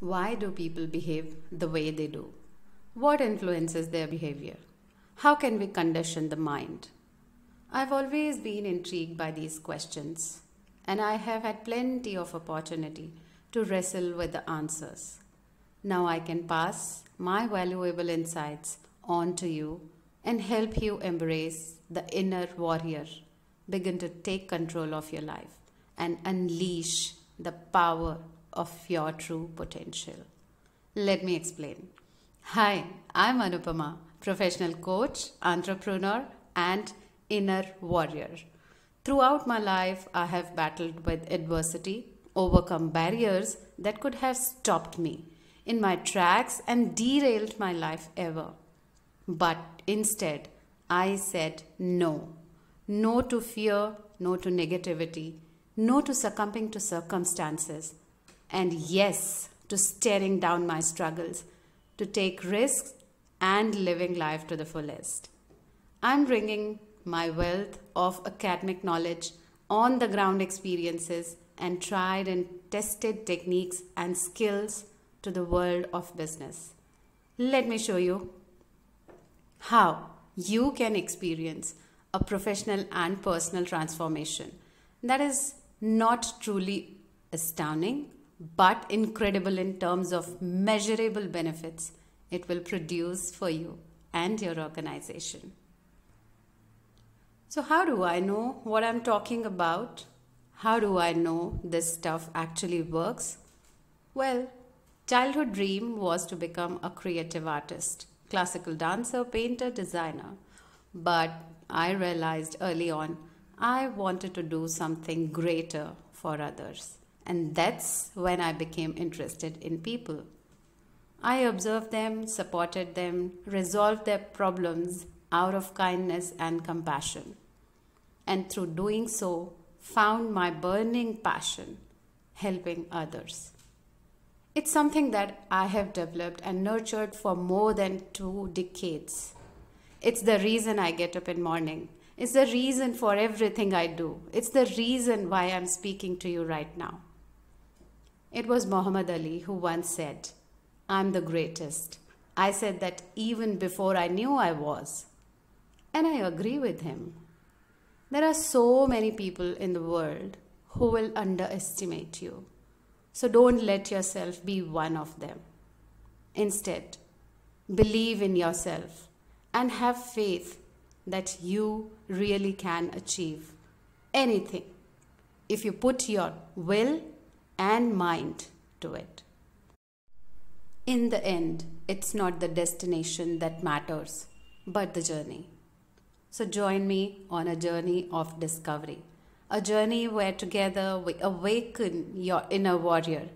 Why do people behave the way they do? What influences their behavior? How can we condition the mind? I've always been intrigued by these questions, and I have had plenty of opportunity to wrestle with the answers. Now I can pass my valuable insights on to you and help you embrace the inner warrior. Begin to take control of your life and unleash the power of your true potential. Let me explain. Hi, I'm Anupama, professional coach, entrepreneur, and inner warrior. Throughout my life, I have battled with adversity, overcome barriers that could have stopped me in my tracks and derailed my life ever. But instead, I said no. No to fear, no to negativity, no to succumbing to circumstances, and yes to staring down my struggles, to take risks and living life to the fullest. I'm bringing my wealth of academic knowledge, on the ground experiences, and tried and tested techniques and skills to the world of business. Let me show you how you can experience a professional and personal transformation that is not truly astounding but incredible in terms of measurable benefits it will produce for you and your organization. So, how do I know what I'm talking about? How do I know this stuff actually works? Well, childhood dream was to become a creative artist, classical dancer, painter, designer. But I realized early on I wanted to do something greater for others and that's when I became interested in people. I observed them, supported them, resolved their problems out of kindness and compassion, and through doing so, found my burning passion helping others. It's something that I have developed and nurtured for more than two decades. It's the reason I get up in morning. It's the reason for everything I do. It's the reason why I'm speaking to you right now. It was Muhammad Ali who once said, I'm the greatest. I said that even before I knew I was. And I agree with him. There are so many people in the world who will underestimate you. So don't let yourself be one of them. Instead, believe in yourself and have faith that you really can achieve anything if you put your will and mind to it. In the end, it's not the destination that matters, but the journey. So join me on a journey of discovery, a journey where together we awaken your inner warrior.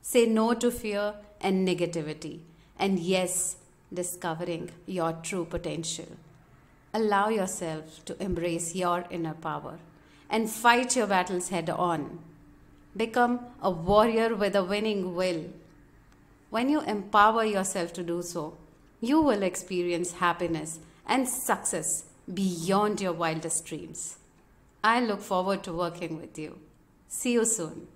Say no to fear and negativity, and yes, discovering your true potential. Allow yourself to embrace your inner power and fight your battles head on. Become a warrior with a winning will. When you empower yourself to do so, you will experience happiness and success beyond your wildest dreams. I look forward to working with you. See you soon.